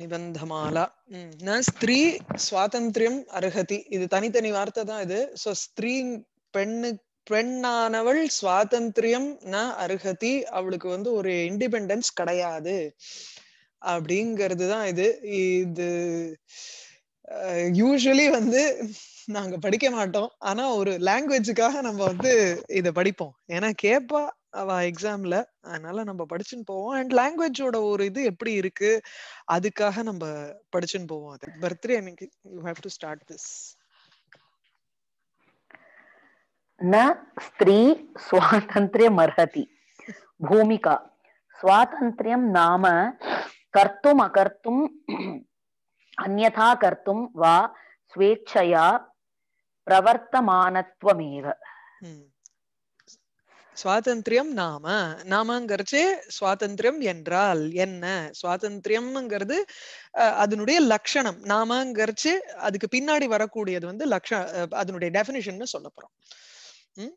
நிபந்தமாலா ஸ்திரீ சுவாதந்திரியம் அருகதி இது தனித்தனி வார்த்தை தான் இது சோ ஸ்திரீ பெண்ணு பெண்ணானவள் சுவாதந்திரியம் ந அருகதி அவளுக்கு வந்து ஒரு இண்டிபெண்டன்ஸ் கிடையாது அப்படிங்கிறது தான் இது இது யூஸ்வலி வந்து நாங்க படிக்க மாட்டோம் ஆனா ஒரு லாங்குவேஜுக்காக நம்ம வந்து இத படிப்போம் ஏன்னா கேப்பா அவ எக்ஸாம்ல அதனால நம்ம படிச்சுன்னு போவோம் அண்ட் லாங்குவேஜோட ஒரு இது எப்படி இருக்கு அதுக்காக நம்ம படிச்சுன்னு போவோம் அது பர்த்டே எனக்கு you have to start this न स्त्री அர்ஹதி பூமிகா स्वातन्त्र्यं நாம கர்த்தும் அகர்த்தும் अन्यथा கர்த்தும் வா ஸ்வேச்சையா प्रवर्तमानत्वमेव சுவாதந்திரியம் நாம நாமங்கிறச்சு சுவாதந்திரம் என்றால் என்ன சுவாதந்திரம்ங்கிறது அதனுடைய லட்சணம் நாமங்கிறச்சு அதுக்கு பின்னாடி வரக்கூடியது வந்து லக்ஷ அதனுடைய டெபினிஷன் சொல்ல போறோம்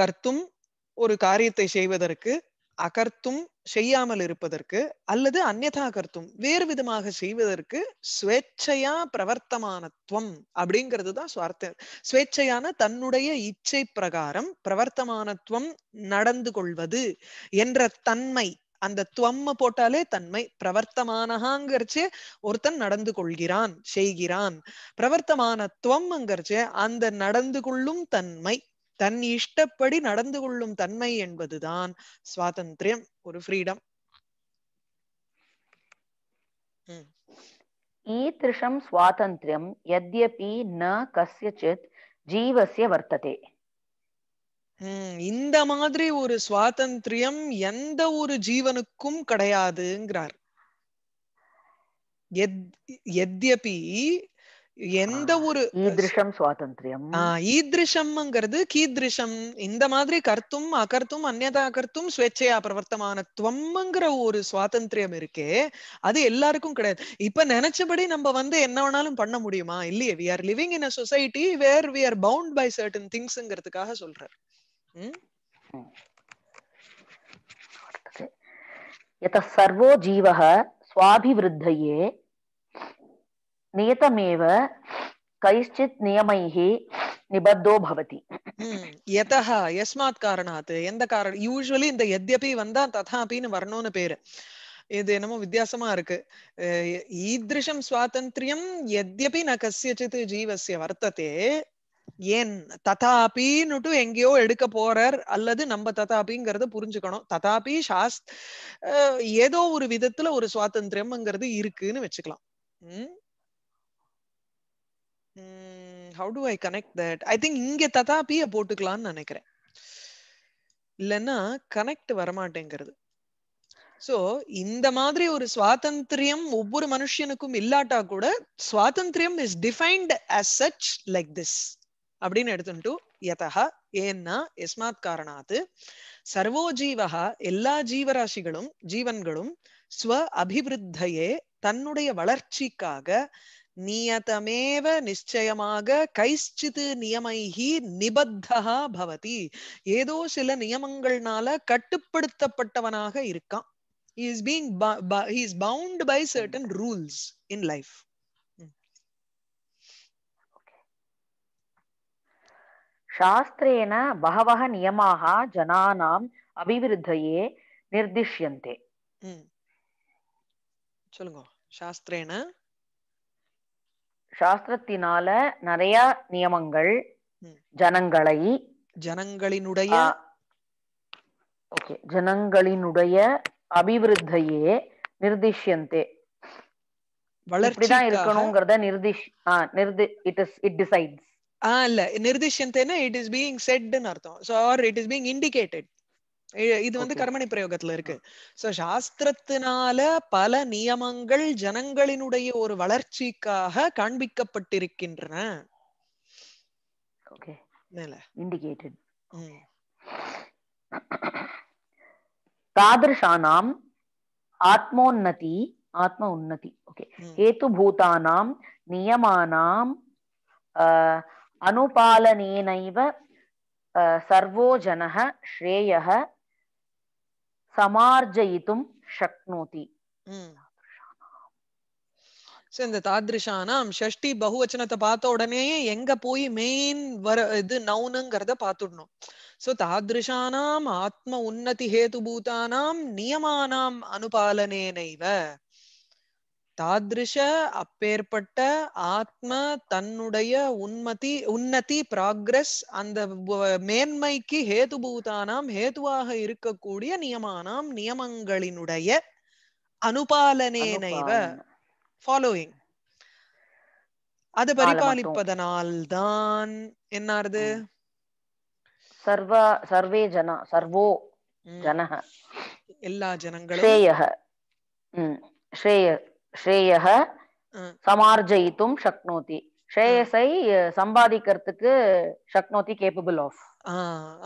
கர்த்தும் ஒரு காரியத்தை செய்வதற்கு அகர்த்தும் செய்யாமல் இருப்பதற்கு அல்லது அந்நதா அகர்த்தும் வேறு விதமாக செய்வதற்கு ஸ்வேச்சையா பிரவர்த்தமானத்துவம் அப்படிங்கிறது தான் சுவார்த்த ஸ்வேச்சையான தன்னுடைய இச்சை பிரகாரம் பிரவர்த்தமானத்துவம் நடந்து கொள்வது என்ற தன்மை அந்த துவம்ம போட்டாலே தன்மை பிரவர்த்தமானஹாங்கிறச்சே ஒருத்தன் நடந்து கொள்கிறான் செய்கிறான் பிரவர்த்தமான துவம்ங்கிறச்சு அந்த நடந்து கொள்ளும் தன்மை தன் இஷ்டப்படி நடந்து கொள்ளும் தன்மை என்பதுதான் சுவாதந்திரம் ஒரு ஃப்ரீடம் ஈதிருஷம் சுவாதந்திரியம் எத்யபி ந கசியச்சித் ஜீவசிய வர்த்ததே இந்த மாதிரி ஒரு சுவாதந்திரியம் எந்த ஒரு ஜீவனுக்கும் கிடையாதுங்கிறார் எத்யபி எந்த ஒரு ஈதிருஷம் சுவாதந்திரியம் ஈதிருஷம்ங்கிறது கீதிருஷம் இந்த மாதிரி கர்த்தும் அகர்த்தும் அந்நதா அகர்த்தும் சுவேச்சையா துவம்ங்கிற ஒரு சுவாதந்திரியம் இருக்கே அது எல்லாருக்கும் கிடையாது இப்ப நினைச்சபடி நம்ம வந்து என்ன வேணாலும் பண்ண முடியுமா இல்லையே we are living in a society where we are bound by certain திங்ஸ்ங்கிறதுக்காக சொல்றாரு எத்த சர்வோ ஜீவக சுவாபிவிருத்தையே నియతమేవ కైశ్చిత్ నియమైః நிபத்தோ பவதி எதா எஸ்மாத் காரணாத் எந்த காரணம் யூஸ்வலி இந்த எத்யபி வந்தா ததாபின்னு வரணும்னு பேரு இது என்னமோ வித்தியாசமா இருக்கு ஈதிருஷம் சுவாதந்திரியம் எத்யபி ந கசியச்சித் ஜீவசிய வர்த்ததே ஏன் ததாபின்னுட்டு எங்கேயோ எடுக்க போறார் அல்லது நம்ம ததாபிங்கிறத புரிஞ்சுக்கணும் ததாபி சாஸ்த் ஏதோ ஒரு விதத்துல ஒரு சுவாதந்திரம்ங்கிறது இருக்குன்னு வச்சுக்கலாம் um how do I connect that I think இங்க ததாபியை போட்டுக்கலாம்னு நினைக்கிறேன் இல்லைன்னா கனெக்ட் வரமாட்டேங்கிறது சோ இந்த மாதிரி ஒரு சுவாதந்திரியம் ஒவ்வொரு மனுஷனுக்கும் இல்லாட்டா கூட சுவாதந்திரியம் is defined as such like this அப்படின்னு எடுத்துட்டு யதா ஏன்னா எஸ்மாத் காரணாத்து சர்வோ ஜீவகா எல்லா ஜீவராசிகளும் ஜீவன்களும் ஸ்வ அபிவிருத்தையே தன்னுடைய வளர்ச்சிக்காக நியதமேவ நிச்சயமாக கைச்சித்து நியமைகி நிபத்தகா பவதி ஏதோ சில நியமங்கள்னால கட்டுப்படுத்தப்பட்டவனாக இருக்கான் he is being he is bound by certain rules in life शास्त्रेण बहवः नियमाः जनानाम् अभिवृद्धये निर्दिश्यन्ते சொல்லுங்க சாஸ்திரேன சாஸ்திரத்தினால நிறைய நியமங்கள் ஜனங்களை ஜனங்களினுடைய ஓகே ஜனங்களினுடைய அபிவிருத்தையே நிர்திஷ்யந்தே இப்படிதான் இருக்கணும்ங்கிறத நிர்திஷ் நிர்தி இட் இஸ் இட் டிசைட்ஸ் இல்ல நிர்திஷ்யந்தேனா இட் இஸ் பீயிங் செட்னு அர்த்தம் so or it is being indicated இது வந்து கர்மணி பிரயோகத்துல இருக்கு சோ சாஸ்திரத்தினால பல நியமங்கள் ஜனங்களினுடைய ஒரு வளர்ச்சிக்காக காண்பிக்கப்பட்டிருக்கின்றன तादृशानाम् ஆத்மோன்னதி ஆத்ம உன்னதி ஓகே हेतुभूतानां नियमानाम् அனுபாலனேனைவ सर्वो जनः श्रेयः சமார்ஜயித்தும் சக்னோதி சோ இந்த தாதிருஷானாம் ஷஷ்டி பகுவச்சனத்தை பார்த்த உடனே எங்க போய் மெயின் வர இது நவுனுங்கிறத பாத்துடணும் சோ தாதிருஷானாம் ஆத்ம உன்னதி ஹேத்து பூதானாம் நியமானாம் அனுபாலனேனைவ தாதிருஷ அப்பேற்பட்ட ஆத்ம தன்னுடைய உன்மதி உன்னதி ப்ராக்ரஸ் அந்த மேன்மைக்கு ஹேதுபூதானாம் ஹேதுவாக இருக்கக்கூடிய நியமானாம் நியமங்களினுடைய அனுபாலனேனைவ ஃபாலோயிங் அது பரிபாலிப்பதனால் தான் என்னது சர்வ சர்வே ஜன சர்வோ ஜன எல்லா ஜனங்களும் ஸ்ரேய ஸ்ரேய ஸ்ரேயக சமார்ஜயித்தும் சக்னோதி ஸ்ரேயஸை சம்பாதிக்கிறதுக்கு சக்னோதி கேப்பபிள் ஆஃப்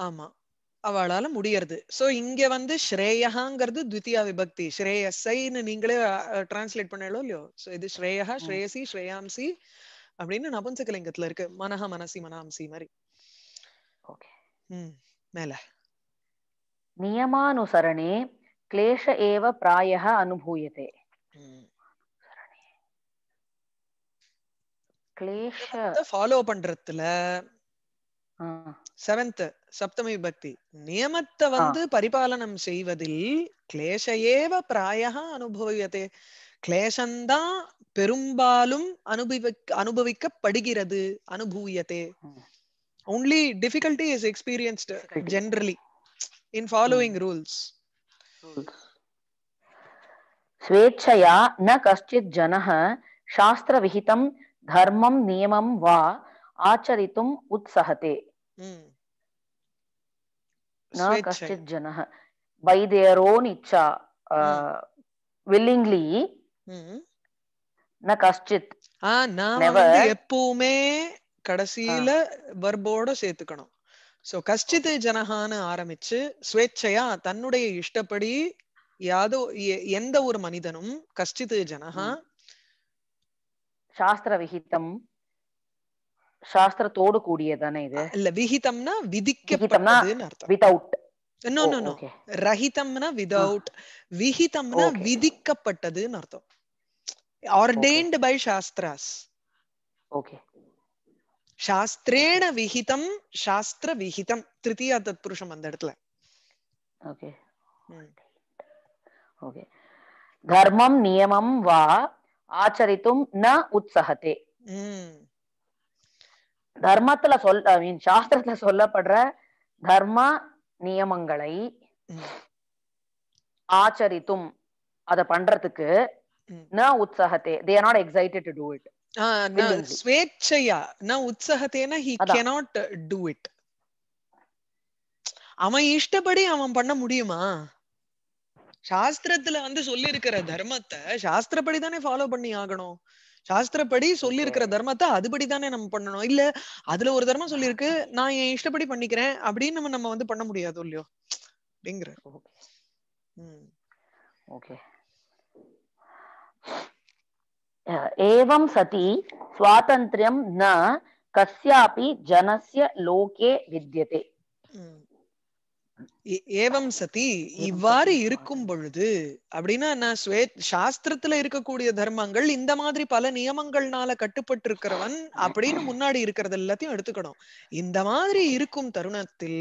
ஆமா அவளால முடியறது சோ இங்க வந்து ஸ்ரேயகாங்கிறது துவித்தியா விபக்தி ஸ்ரேயசைன்னு நீங்களே டிரான்ஸ்லேட் பண்ணலோ இல்லையோ சோ இது ஸ்ரேயா ஸ்ரேயசி ஸ்ரேயாம்சி அப்படின்னு நபுன்சகலிங்கத்துல இருக்கு மனஹ மனசி மனாம்சி மாதிரி மேல நியமானுசரணே கிளேஷ ஏவ பிராய அனுபூயதே ஃபாலோ பண்றதுல செவன்த் சப்தம விபக்தி நியமத்தை வந்து பரிபாலனம் செய்வதில் கிளேஷ ஏவ பிராய அனுபவியதே கிளேஷந்தான் பெரும்பாலும் அனுபவி அனுபவிக்கப்படுகிறது அனுபூயதே only difficulty is experienced difficulty. generally in following mm. rules स्वेच्छया न कश्चित् जनः தர்மம் நியமம் வா ஆச்சரித்தும் உத்சகதே ந கஷ்டித் ஜனஹ பை தேர் ஓன் இச்சா வில்லிங்லி ந கஷ்டித் எப்பவுமே கடைசியில வர்போட சேர்த்துக்கணும் சோ கஷ்டித் ஜனகான்னு ஆரம்பிச்சு ஸ்வேச்சையா தன்னுடைய இஷ்டப்படி யாதோ எந்த ஒரு மனிதனும் கஷ்டித் ஜனஹா சாஸ்திர விகிதம் சாஸ்திரத்தோடு கூடியதானே இது இல்ல விகிதம்னா விதிக்கப்பட்டதுன்னு அர்த்தம் நோ நோ நோ ரஹிதம்னா வித்அவுட் விகிதம்னா விதிக்கப்பட்டதுன்னு அர்த்தம் ஆர்டேன்ட் பை சாஸ்திராஸ் ஓகே சாஸ்திர திருத்தியா அந்த இடத்துல ஓகே ஓகே தர்மம் நியமம் வா ஆச்சரித்தும் ந உற்சகத்தே தர்மத்துல சொல் ஐ மீன் சாஸ்திரத்துல சொல்லப்படுற தர்ம நியமங்களை ஆச்சரித்தும் அத பண்றதுக்கு ந உற்சகத்தே they not excited to it ஸ்வேச்சையா ந உற்சகத்தேனா ஹி கேனாட் டூ இட் அவன் இஷ்டப்படி அவன் பண்ண முடியுமா சாஸ்திரத்துல வந்து சொல்லி இருக்கிற தர்மத்தை சாஸ்திரப்படி தானே ஃபாலோ பண்ணி ஆகணும் சாஸ்திரப்படி சொல்லி இருக்கிற தர்மத்தை அதுபடி தானே நம்ம பண்ணணும் இல்ல அதுல ஒரு தர்மம் சொல்லிருக்கு நான் என் இஷ்டப்படி பண்ணிக்கிறேன் அப்படின்னு நம்ம நம்ம வந்து பண்ண முடியாது இல்லையோ அப்படிங்கிற ஏவம் சதி சுவாதந்திரியம் ந கஸ்யாபி ஜனசிய லோகே வித்தியதே ஏவம் சதி இவ்வாறு இருக்கும் பொழுது அப்படின்னா நான் சாஸ்திரத்துல இருக்கக்கூடிய தர்மங்கள் இந்த மாதிரி பல நியமங்கள்னால கட்டுப்பட்டு இருக்கிறவன் அப்படின்னு முன்னாடி இருக்கிறது எல்லாத்தையும் எடுத்துக்கணும் இந்த மாதிரி இருக்கும் தருணத்தில்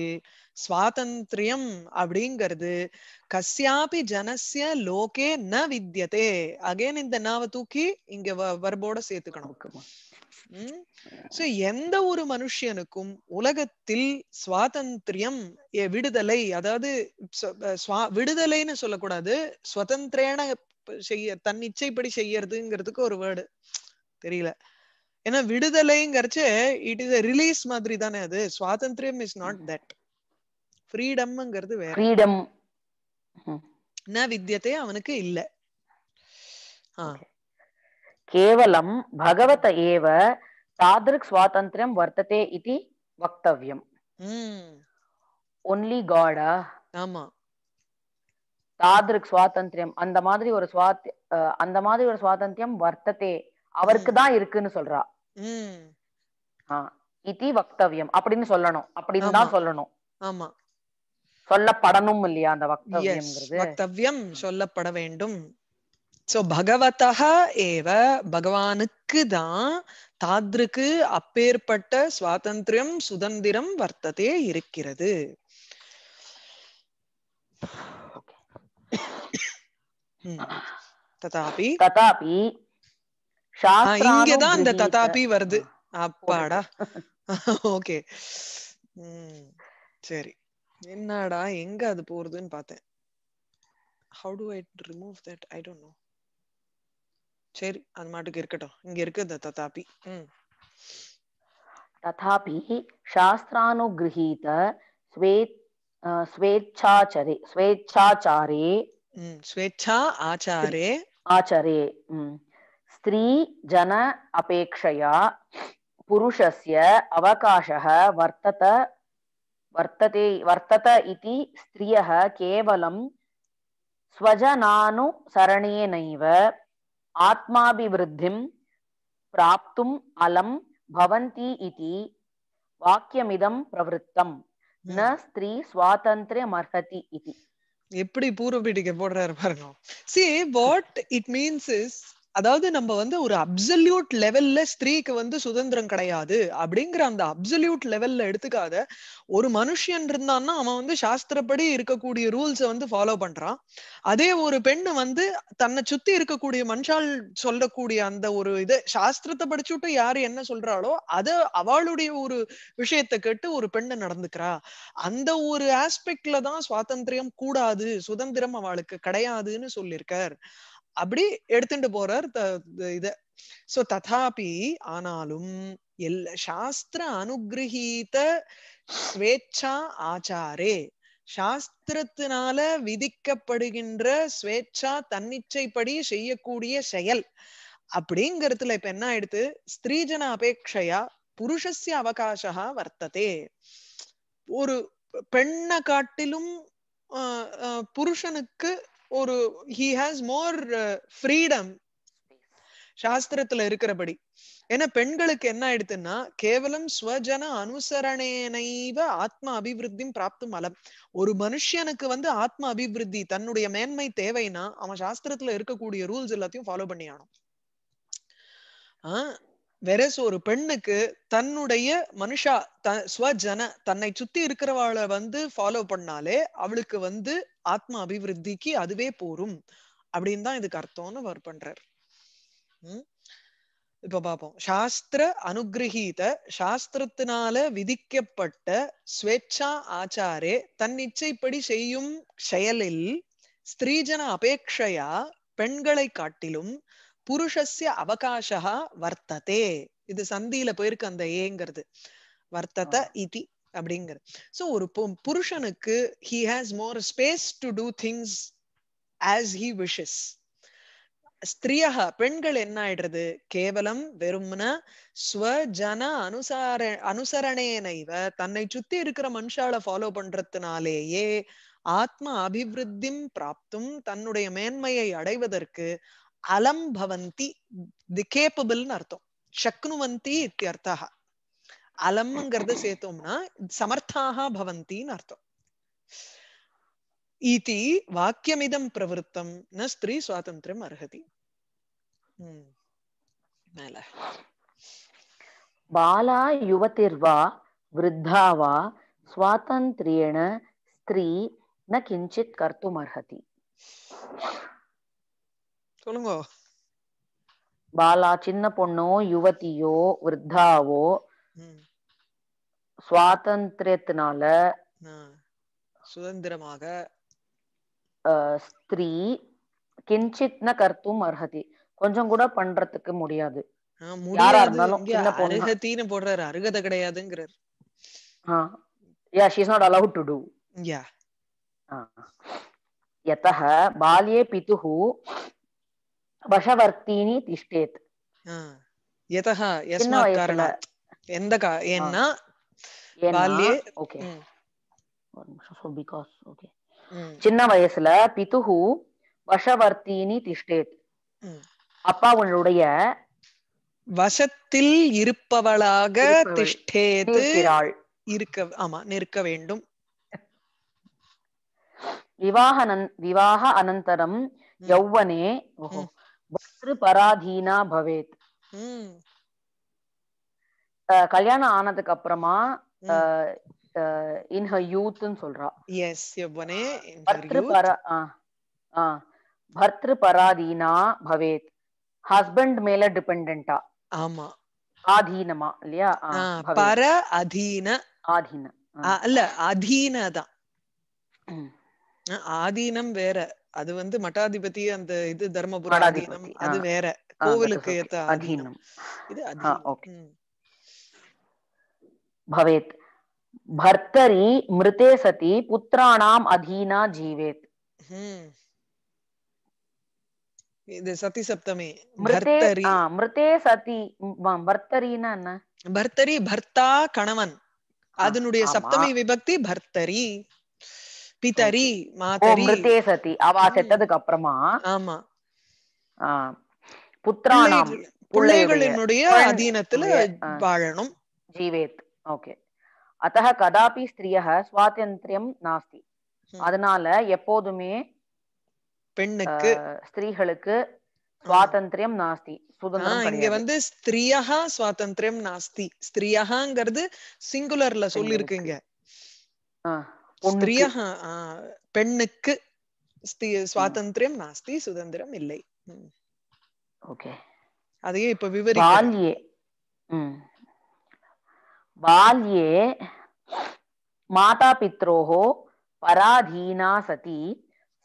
சுவாதந்திரியம் அப்படிங்கிறது கஸ்யாபி ஜனசிய லோகே ந வித்தியதே அகேன் இந்த நாவை தூக்கி இங்க வரபோட சேர்த்துக்கணும் சோ எந்த ஒரு மனுஷனுக்கும் உலகத்தில் சுவாதந்திரியம் விடுதலை அதாவது விடுதலைன்னு சொல்லக்கூடாது சுதந்திரேன செய்ய தன் இச்சைப்படி செய்யறதுங்கிறதுக்கு ஒரு வேர்டு தெரியல ஏன்னா விடுதலைங்கிறச்சு இட் இஸ் ரிலீஸ் மாதிரி தானே அது சுவாதந்திரியம் இஸ் நாட் தட் ஃப்ரீடம்ங்கிறது வேற ஃப்ரீடம் ந வித்தியத்தை அவனுக்கு இல்லை ஆஹ் கேவலம் பகவத ஏவ తాదృక్ சுவாதந்திரம் வர்த்ததே இது வக்தவியம் ஒன்லி காடா ஆமா தாதிருக் சுவாதந்திரம் அந்த மாதிரி ஒரு சுவாத் அந்த மாதிரி ஒரு சுவாதந்திரம் வர்த்ததே அவருக்கு தான் இருக்குன்னு சொல்றா இது வக்தவியம் அப்படின்னு சொல்லணும் அப்படின்னு தான் சொல்லணும் ஆமா சொல்லப்படணும் இல்லையா அந்த வக்தவியம் சொல்லப்பட வேண்டும் சோ பகவதா ஏவ பகவானுக்கு தான் தாத்ருக்கு அப்பேற்பட்ட சுவாதந்திரம் சுதந்திரம் வர்த்ததே இருக்கிறது ததாபி ததாபி இங்கதான் அந்த ததாபி வருது அப்பாடா ஓகே உம் சரி என்னடா எங்க அது போறதுன்னு பார்த்தேன் how do I remove that I don't know சரி அது மாட்டுக்கு இருக்கட்டும் இங்க இருக்கு ததாபி ம் ததாபி சாஸ்திரானுகிரகீத ஸ்வேத் ஸ்வேச்சாச்சரே ஸ்வேச்சாச்சாரே ஸ்வேச்சா ஆச்சாரே ஆச்சாரே ஸ்திரீ ஜன अवकाशः वर्तत वर्तते वर्तत इति स्त्रियः केवलं स्वजनानुसरणेनैव ஆத்மாபிவிருத்திம் பிராப்தும் அலம் பவந்தி இதி வாக்கியமிதம் பிரவருத்தம் ந ஸ்திரீ சுவாதந்திரமர்ஹதி இதி எப்படி பூர்வபீட்டிகை போடுறாரு பாருங்க see what it means is அதாவது நம்ம வந்து ஒரு அப்சல்யூட் லெவல்ல ஸ்திரீக்கு வந்து சுதந்திரம் கிடையாது அப்படிங்கிற அந்த அப்சல்யூட் லெவல்ல எடுத்துக்காத ஒரு மனுஷன் இருந்தான்னா அவன் வந்து சாஸ்திரப்படி இருக்கக்கூடிய ரூல்ஸை வந்து ஃபாலோ பண்றான் அதே ஒரு பெண்ணு வந்து தன்னை சுத்தி இருக்கக்கூடிய மனுஷால் சொல்லக்கூடிய அந்த ஒரு இது சாஸ்திரத்தை படிச்சுட்டு யாரு என்ன சொல்றாளோ அதை அவளுடைய ஒரு விஷயத்தை கேட்டு ஒரு பெண்ணு நடந்துக்கிறா அந்த ஒரு ஆஸ்பெக்ட்ல தான் சுவாதந்திரம் கூடாது சுதந்திரம் அவளுக்கு கிடையாதுன்னு சொல்லியிருக்கார் அப்படி எடுத்துட்டு போறார் இத சோ ததாபி ஆனாலும் எல் சாஸ்திர அனுகிரகீத ஸ்வேச்சா ஆச்சாரே சாஸ்திரத்தினால விதிக்கப்படுகின்ற ஸ்வேச்சா தன்னிச்சைப்படி செய்யக்கூடிய செயல் அப்படிங்கிறதுல இப்ப என்ன ஆயிடுத்து ஸ்திரீஜன அபேட்சையா புருஷஸ்ய அவகாசா வர்த்ததே ஒரு பெண்ணை காட்டிலும் புருஷனுக்கு ஒரு ஹி ஹாஸ் மோர் ஃப்ரீடம் சாஸ்திரத்துல இருக்கிறபடி ஏன்னா பெண்களுக்கு என்ன ஆயிடுத்துன்னா கேவலம் ஸ்வஜன அனுசரணேனைவ ஆத்ம அபிவிருத்தியும் பிராப்தும் அலம் ஒரு மனுஷனுக்கு வந்து ஆத்ம அபிவிருத்தி தன்னுடைய மேன்மை தேவைன்னா அவன் சாஸ்திரத்துல இருக்கக்கூடிய ரூல்ஸ் எல்லாத்தையும் ஃபாலோ பண்ணி ஆனும் ஆஹ் வெரஸ் ஒரு பெண்ணுக்கு தன்னுடைய மனுஷா த ஸ்வஜன தன்னை சுத்தி இருக்கிறவாளை வந்து ஃபாலோ பண்ணாலே அவளுக்கு வந்து ஆத்ம அபிவிருத்திக்கு அதுவே போரும் அப்படின்னு தான் இதுக்கு அர்த்தம்னு அவர் பண்றார் இப்ப பாப்போம் சாஸ்திர அனுகிரகீத சாஸ்திரத்தினால விதிக்கப்பட்ட ஸ்வேச்சா ஆச்சாரே தன் இச்சைப்படி செய்யும் செயலில் ஸ்திரீஜன அபேட்சையா பெண்களை காட்டிலும் புருஷஸ்ய அவகாசா வர்த்ததே இது சந்தியில போயிருக்கு அந்த ஏங்கிறது வர்த்தத இதி அப்படிங்கிறது சோ ஒரு புருஷனுக்கு he has more space to do things as he wishes ஸ்திரியா பெண்கள் என்ன ஆயிடுறது கேவலம் வெறும்னா ஸ்வஜன அனுசார அனுசரணேனைவ தன்னை சுத்தி இருக்கிற மனுஷால ஃபாலோ பண்றதுனாலேயே ஆத்ம அபிவிருத்தி பிராப்தும் தன்னுடைய மேன்மையை அடைவதற்கு அலம் பவந்தி கேப்பபிள்னு அர்த்தம் சக்னுவந்தி இத்தியர்த்தா அலம்ங்கிறத சேர்த்தோம்னா சமர்த்தாக பவந்தின்னு அர்த்தம் இதி வாக்கியமிதம் பிரவருத்தம் ந ஸ்திரீ சுவாதந்திரம் அருகதி மேல பாலா யுவதிர்வா விருத்தா வா சுவாதந்திரியேண ஸ்திரீ ந கிஞ்சித் கர்த்தும் அர்ஹதி சொல்லுங்க பாலா சின்ன பொண்ணோ யுவதியோ விருத்தாவோ சுவாதந்திரத்தினால சுதந்திரமாக ஸ்திரீ கிஞ்சித்ன கர்த்தும் அர்ஹதி கொஞ்சம் கூட பண்றதுக்கு முடியாது யாரா இருந்தாலும் சின்ன பொண்ணு அருகத்தின்னு போடுறாரு அருகதை கிடையாதுங்கிறார் யா ஷீஸ் நாட் அலவுட் பால்யே பிதுஹு திஷ்டேத் சின்ன வயசுல பிதுஹு வசவர்த்தினி திஷ்டேத் அப்பாவுடைய வசத்தில் இருப்பவளாக திஷ்டேது இருக்க ஆமா நிற்க வேண்டும் விவாக விவாக அனந்தரம் யௌவனே ஓஹோ பராதீனா பவேத் கல்யாணம் ஆனதுக்கு அப்புறமா இன் ஹ யூத்னு சொல்றா எஸ் யவனே பர்த்ரு பரா பர்த்ரு பராதீனா பவேத் ஹஸ்பண்ட் மேல டிபெண்டன்டா ஆமா ஆதீனமா இல்லையா பர அதீன ஆதீன இல்ல அதீனதான் ஆதீனம் வேற அது வந்து மட்டாதிபதி அந்த இது தர்மபுர அதீனம் அது வேற கோவிலுக்கு ஏத்த அதீனம் இது பவேத் பர்த்தரி மிருதே சதி புத்திராணாம் அதீனா ஜீவேத் இது சதி சப்தமி பர்த்தரி மிருதே சதி பர்த்தரினா என்ன பர்த்தரி பர்த்தா கணவன் அதனுடைய சப்தமி விபக்தி பர்த்தரி பிதரி மாதரி சதி அவ செத்ததுக்கு அப்புறமா ஆமா புத்திரானாம் பிள்ளைகளினுடைய அதீனத்துல வாழணும் ஜீவேத் ஓகே அத்தக கதாபி ஸ்திரியக சுவாதந்திரியம் நாஸ்தி அதனால எப்போதுமே பெண்ணுக்கு ஸ்திரீகளுக்கு சுவாதந்திரியம் நாஸ்தி சுதந்திரம் இங்க வந்து ஸ்திரியகா சுவாதந்திரியம் நாஸ்தி ஸ்திரியகாங்கிறது சிங்குலர்ல சொல்லிருக்குங்க ஸ்திரிய பெண்ணுக்கு சுவாதந்திரம் நாஸ்தி சுதந்திரம் இல்லை அதையே இப்ப விவரி பால்யே பால்யே மாதா பித்ரோः பராதீனா சதி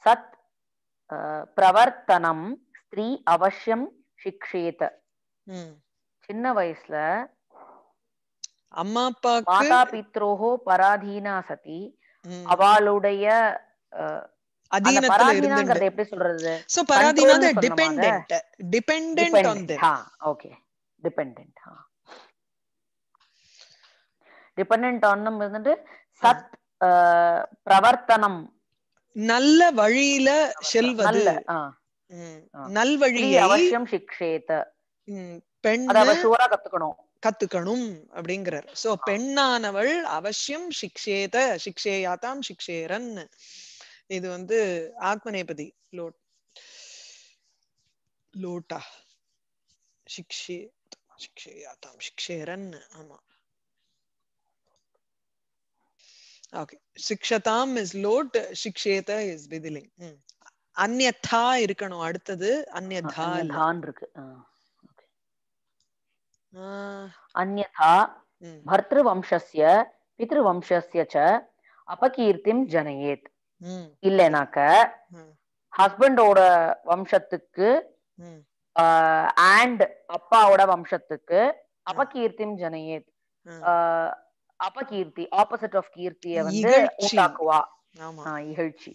சத் பிரவர்த்தனம் ஸ்திரீ அவசியம் சிக்ஷேத சின்ன வயசுல அம்மா அப்பா மாதா பித்ரோஹோ பராதீனா சதி அவளுடைய எப்படி சொல்றது so dependent dependent on them okay dependent dependent on இருந்துட்டு சத் பிரவர்த்தனம் நல்ல வழியில செல்வது அவசியம் சிக்ஷேத பெண் கத்துக்கணும் கத்துக்கணும் அப்படிங்கிறார் சோ பெண்ணானவள் அவசியம் சிக்ஷேத சிக்ஷேயாத்தாம் சிக்ஷேரன் இது வந்து ஆத்மநேபதி லோட் லோட்டா சிக்ஷே சிக்ஷேயாத்தாம் சிக்ஷேரன் ஆமா ஓகே சிக்ஷதாம் இஸ் லோட் சிக்ஷேத இஸ் பிதிலிங் அந்நதா இருக்கணும் அடுத்தது அந்நதா இருக்கு అన్యథా భర్తృవంశస్య పితృవంశస్య చ ஜனயேத் இல்லைனாக்க ஹஸ்பண்டோட வம்சத்துக்கு அண்ட் அப்பாவோட வம்சத்துக்கு அபகீர்த்திம் ஜனயேத் அபகீர்த்தி ஆப்போசிட் ஆஃப் கீர்த்திய வந்து உண்டாக்குவா இகழ்ச்சி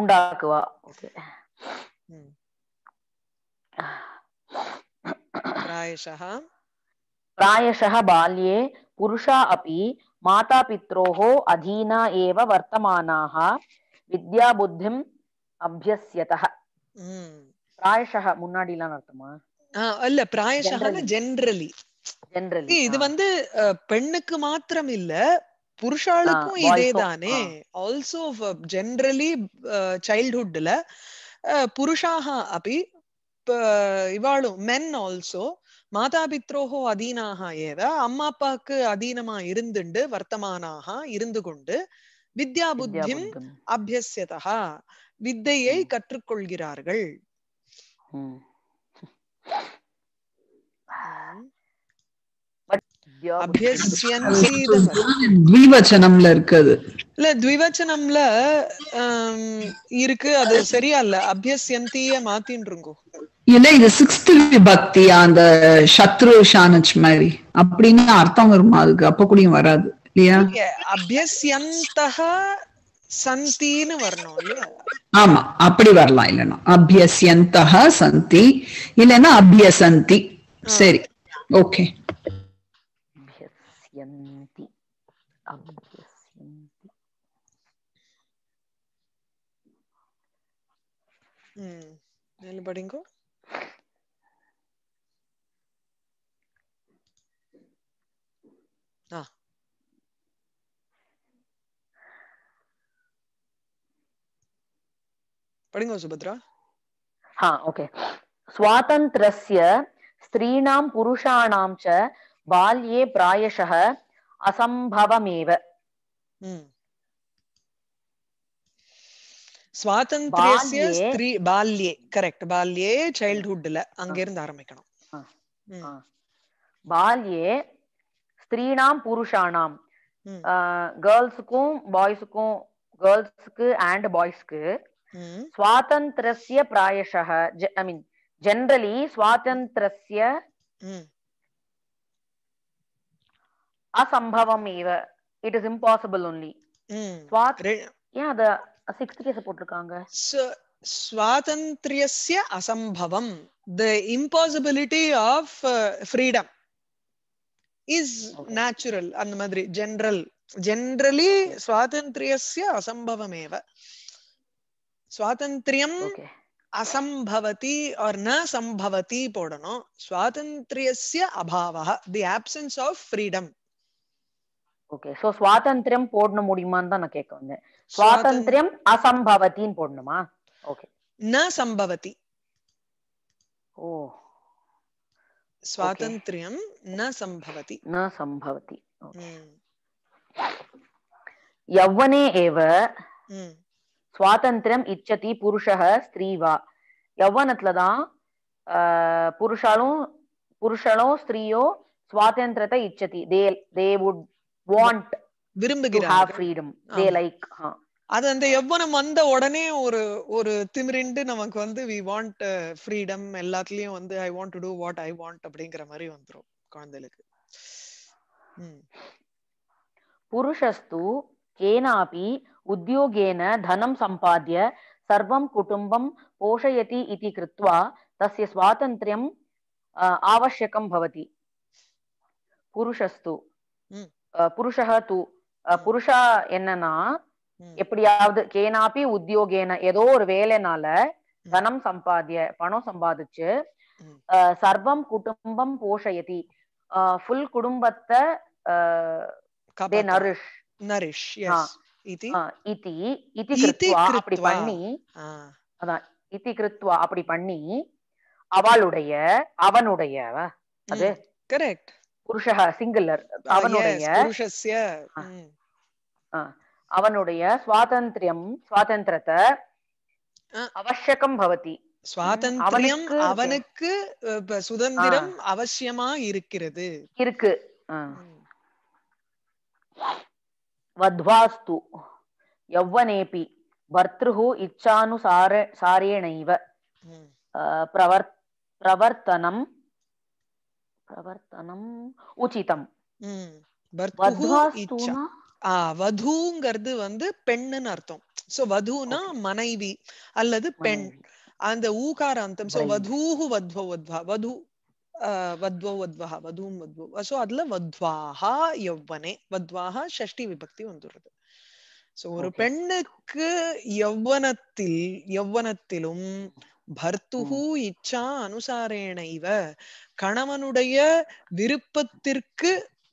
உண்டாக்குவா ஓகே प्रायशः प्रायशः बाल्ये पुरुषा अपि मातापित्रोः अधीना एव वर्तमानाः विद्याबुद्धिम् अभ्यस्यतः प्रायशः முன்னாடிலாம் அர்த்தமா அல்ல பிராயசகன ஜெனரலி ஜெனரலி இது வந்து பெண்ணுக்கு மாத்திரம் இல்ல புருஷாளுக்கும் தானே ஆல்சோ ஜென்ரலி சைல்ட்ஹுட்ல புருஷாக அப்படி இவாளும் மென் ஆல்சோ மாதாபித்ரோஹோ அதீனாக ஏவ அம்மா அப்பாவுக்கு அதீனமா இருந்துண்டு வர்த்தமானாக இருந்து கொண்டு வித்யா புத்தி அபியசியதா வித்தையை கற்றுக்கொள்கிறார்கள் இருக்குது இல்ல இருக்கு அது சரியா இல்ல அபியசியந்திய மாத்தின்னு இல்ல இது சிக்ஸ்த் விபக்தி அந்த சத்ரு ஷானச் மாதிரி அப்படின்னு அர்த்தம் வருமா அதுக்கு அப்ப கூடயும் வராது இல்லையா அபியசியந்தக சந்தின்னு வரணும் ஆமா அப்படி வரலாம் இல்லைன்னா அபியசியந்தக சந்தி இல்லைன்னா அபியசந்தி சரி ஓகே ம் படிங்கோ पढ़ेंगे सुभद्रा हाँ ओके स्वातन्त्रस्य स्त्रीणां पुरुषाणां च बाल्ये प्रायशः असम्भवमेव சுவாதந்திரஸ்ய ஸ்திரீ பால்யே கரெக்ட் பால்யே சைல்ட்ஹுட்ல அங்க இருந்து ஆரம்பிக்கணும் பால்யே ஸ்திரீனாம் புருஷானாம் கேர்ள்ஸுக்கும் பாய்ஸுக்கும் கேர்ள்ஸுக்கு அண்ட் பாய்ஸ்க்கு சுவாதந்திரஸ்ய hmm. பிராயஷः ஐ மீன் ஜென்ரலி சுவாதந்திரஸ்ய hmm. அசம்பவம் hmm. ஏவ இட் இஸ் இம்பாசிபிள் ஒன்லி ஏன் அத சிக்ஸ்த் கேஸ் போட்டிருக்காங்க சுவாதந்திரியஸ்ய அசம்பவம் the impossibility of freedom is natural அந்த மாதிரி ஜென்ரல் ஜென்ரலி சுவாதந்திரியஸ்ய அசம்பவமேவ சுவாதந்திரியம் அசம்பவதி ஆர் ந சம்பவதி போடணும் சுவாதந்திரியஸ்ய அபாவா the absence of freedom okay so சுவாதந்திரியம் போடணும் முடியுமான்னு தான் நான் கேட்க வந்தேன் சுவாதந்திரம் அசம்பவத்தின்னு போடணுமா ஓகே ந சம்பவதி ஓ சுவாதந்திரியம் ந சம்பவதி ந சம்பவதி யவ்வனே ஏவ சுவாதந்திரம் இச்சதி புருஷக ஸ்திரீவா யௌவனத்துலதான் ஆஹ் புருஷாலும் புருஷனோ ஸ்திரீயோ சுவாதந்திரத்தை இச்சதி தே தே வுட் வாண்ட் விரும்புகிறார் ஃப்ரீடம் தே லைக் அது அந்த எவ்வனம் வந்த உடனே ஒரு ஒரு திமிரிண்டு நமக்கு வந்து வி வாண்ட் ஃப்ரீடம் எல்லாத்துலயும் வந்து I want to do what I want அப்படிங்கிற மாதிரி வந்துரும் குழந்தைகளுக்கு புருஷஸ்து கேனாபி உத்தியோகேன தனம் சம்பாத்திய சர்வம் குடும்பம் போஷயதி இது கிருத்வா தசிய சுவாதந்திரியம் आवश्यकं பவதி புருஷஸ்து புருஷக தூ புருஷா என்னன்னா எப்படியாவது கேனாப்பி உத்தியோகேன ஏதோ ஒரு வேலைனால தனம் சம்பாதிய பணம் சம்பாதிச்சு சர்வம் குடும்பம் போஷயதி ஃபுல் குடும்பத்தை நரிஷ் நரிஷ் இதி இதி கிருத்வா அப்படி பண்ணி அதான் இதி கிருத்வா அப்படி பண்ணி அவளுடைய அவனுடைய அது கரெக்ட் அவனுடைய புருஷஸ்ய அவனுடைய சுவாதந்திரியம் சுவாதந்திரத்தை அவசியகம் பவதி சுவாதந்திரியம் அவனுக்கு சுதந்திரம் அவசியமா இருக்கிறது இருக்கு வத்வாஸ்து யௌவனேபி இச்சானு இச்சானுசார சாரேணைவ பிரவர் பிரவர்த்தனம் பிரவர்த்தனம் உச்சிதம் வதூங்கிறது வந்து பெண்ணுன்னு அர்த்தம் சோ வதூனா மனைவி அல்லது பெண் அந்த அந்தம் சோ வதூஹு வத்வ வத்வா வது வத்வோ வத்வஹா வதுவும் வத்வோ சோ அதுல வத்வாஹா யவ்வனே வத்வாஹா ஷஷ்டி விபக்தி வந்துடுறது சோ ஒரு பெண்ணுக்கு யவ்வனத்தில் யவ்வனத்திலும் பர்த்துஹு இச்சா அனுசாரேண இவ கணவனுடைய விருப்பத்திற்கு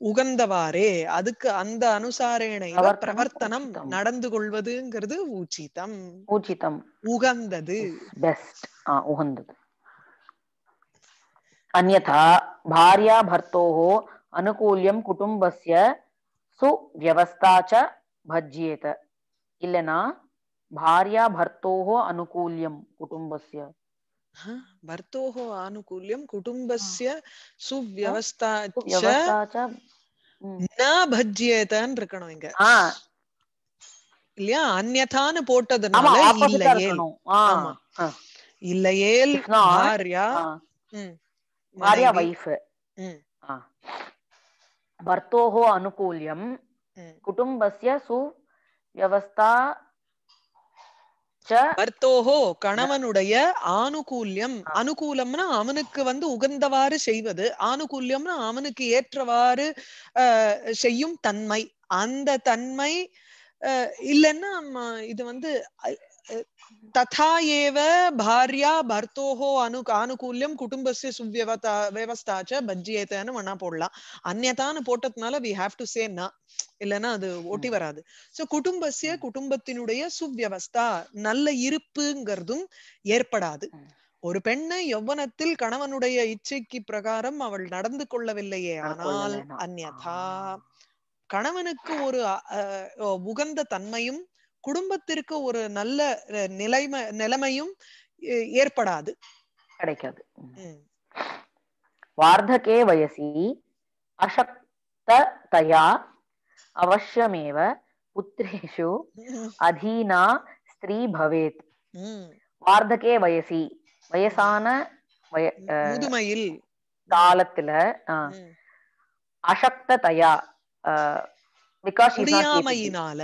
உகந்தவாறே அதுக்கு அந்த அனுசாரேன பிரவர்த்தனம் நடந்து கொள்வதுங்கிறது ஊச்சிதம் ஊச்சிதம் உகந்தது பெஸ்ட் உகந்தது అన్యథా భార్యాభర్తో అనుకూల్యం కుటుంబస్య సువ్యవస్థాచ భజ్యేత இல்லனா பாரியா பர்த்தோஹோ அனுகூல்யம் குடும்பஸ்ய பர்த்தோஹோ ஆனுகூல்யம் குடும்பஸ்ய சுவ்யவஸ்தாச்ச ந பஜ்யேதன்னு இருக்கணும் இங்க இல்லையா அந்நதான்னு போட்டதுனால இல்லையே ஆமா இல்லையேல் பாரியா భార్య వైఫ్ భర్తోహ అనుకూల్యం కుటుంబస్య సువ్యవస్థ கர்த்தோஹோ கணவனுடைய ஆணுகூல்யம் அனுகூலம்னா அவனுக்கு வந்து உகந்தவாறு செய்வது ஆணுகூல்யம்னா அவனுக்கு ஏற்றவாறு செய்யும் தன்மை அந்த தன்மை இல்லைன்னா இது வந்து तथा एव भार्या भर्तोः अनु आनुकूल्यं कुटुम्बस्य सुव्यवस्था व्यवस्था च போடலாம் அந்நதான்னு போட்டதுனால வி ஹாவ் டு சே ந இல்லைன்னா அது ஓட்டி வராது சோ குடும்பசிய குடும்பத்தினுடைய சுவ்யவஸ்தா நல்ல இருப்புங்கிறதும் ஏற்படாது ஒரு பெண்ணை யௌவனத்தில் கணவனுடைய இச்சைக்கு பிரகாரம் அவள் நடந்து கொள்ளவில்லையே ஆனால் அந்நா கணவனுக்கு ஒரு உகந்த தன்மையும் குடும்பத்திற்கு ஒரு நல்ல நிலைமை நிலைமையும் ஏற்படாது கிடைக்காது வார்த்தகே வயசி தயா அவசியமேவ புத்திரேஷு அதீனா ஸ்திரீ பவேத் வார்த்தகே வயசி வயசான முதுமையில் காலத்துல தயா பிகாஸ் முடியாமையினால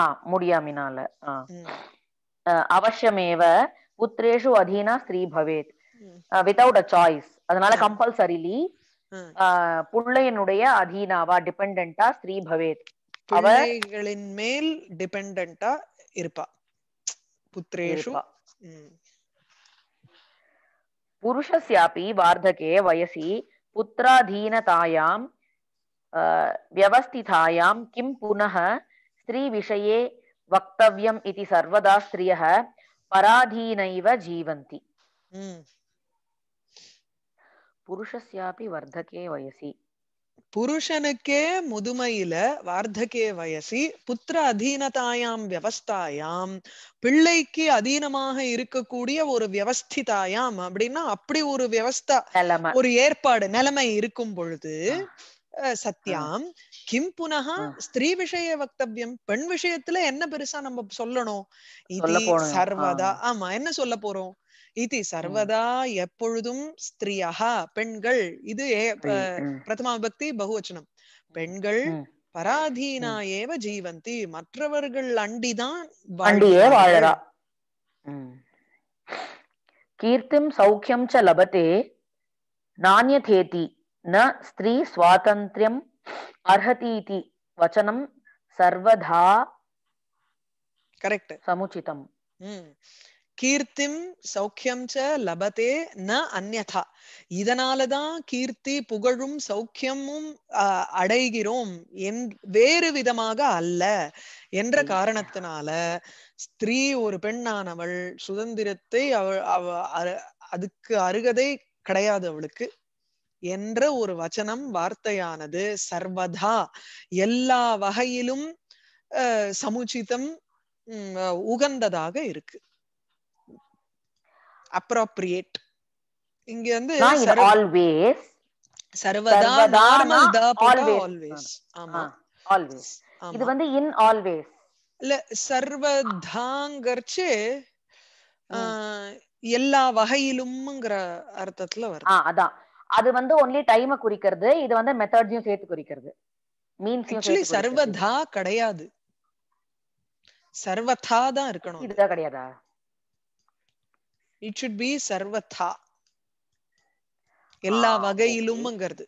ஆ முடியாமையினால அவசியமேவ புத்திரேஷு அதீனா ஸ்திரீ பவேத் வித்தவுட் அ சாய்ஸ் அதனால கம்பல்சரிலி புள்ளையனுடைய அதீனாவா டிபெண்டா ஸ்திரீ பவேத் பிள்ளைகளின் மேல் டிபெண்டா இருப்பா புருஷஸ்யாபி வார்த்தகே வயசி புத்திராதீனதாயாம் व्यवस्थितायां கிம் पुनः ஸ்ரீ वक्तव्यम् வக்தவியம் இது சர்வதா पराधीनैव जीवन्ति ஜீவந்தி புருஷஸ்யாபி வர்த்தகே வயசி புருஷனுக்கே முதுமையில வார்த்தகே வயசி புத்திர அதீனதாயாம் வியவஸ்தாயாம் பிள்ளைக்கு அதீனமாக இருக்கக்கூடிய ஒரு வியவஸ்திதாயாம் அப்படின்னா அப்படி ஒரு வியவஸ்தா ஒரு ஏற்பாடு நிலைமை இருக்கும் பொழுது சத்யாம் கிம் புனக ஸ்திரீ விஷய வக்தவியம் பெண் விஷயத்துல என்ன பெருசா நம்ம சொல்லணும் இது சர்வதா ஆமா என்ன சொல்ல போறோம் இது சர்வதா எப்பொழுதும் ஸ்திரியா பெண்கள் இது பிரதமா பக்தி பகுவச்சனம் பெண்கள் பராதீனா ஏவ ஜீவந்தி மற்றவர்கள் அண்டிதான் வாழறா கீர்த்தி சௌக்கியம் ச லபத்தே நானியதேதி ந ஸ்திரீ சுவாதந்திரம் அர்ஹதி வச்சனம் சர்வதா கரெக்ட் சமுச்சிதம் கீர்த்திம் சௌக்கியம் ச லபதே ந அந்நதா இதனாலதான் கீர்த்தி புகழும் சௌக்கியமும் அடைகிறோம் என் வேறு விதமாக அல்ல என்ற காரணத்தினால ஸ்திரீ ஒரு பெண்ணானவள் சுதந்திரத்தை அவள் அதுக்கு அருகதை கிடையாது அவளுக்கு என்ற ஒரு வச்சனம் வார்த்தையானது சர்வதா எல்லா வகையிலும் சமுச்சிதம் உகந்ததாக இருக்கு அப்ரோப்ரியேட் இங்க வந்து ஆல்வேஸ் சர்வதா நார்மல் த ஆல்வேஸ் ஆமா ஆல்வேஸ் இது வந்து இன் ஆல்வேஸ் இல்ல சர்வதாங்கர்ச்சு எல்லா வகையிலும்ங்கிற அர்த்தத்துல வருது அதான் அது வந்து ஒன்லி டைம் குறிக்கிறது இது வந்து மெத்தட்ஸையும் சேர்த்து குறிக்கிறது மீன்ஸையும் சர்வதா கிடையாது சர்வதா தான் இருக்கணும் இதுதான் கிடையாதா இட் ஷுட் பி சர்வதா எல்லா வகையிலும்ங்கிறது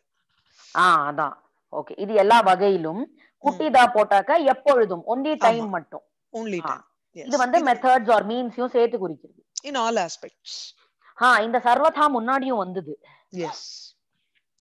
ஆ அதான் ஓகே இது எல்லா வகையிலும் குட்டிதா போட்டாக்க எப்பொழுதும் ஒன்லி டைம் மட்டும் ஒன்லி டைம் இது வந்து மெத்தட்ஸ் ஆர் மீன்ஸையும் சேர்த்து குறிக்கிறது இன் ஆல் ஆஸ்பெக்ட்ஸ் ஆ இந்த சர்வதா முன்னாடியும் வந்தது Yes.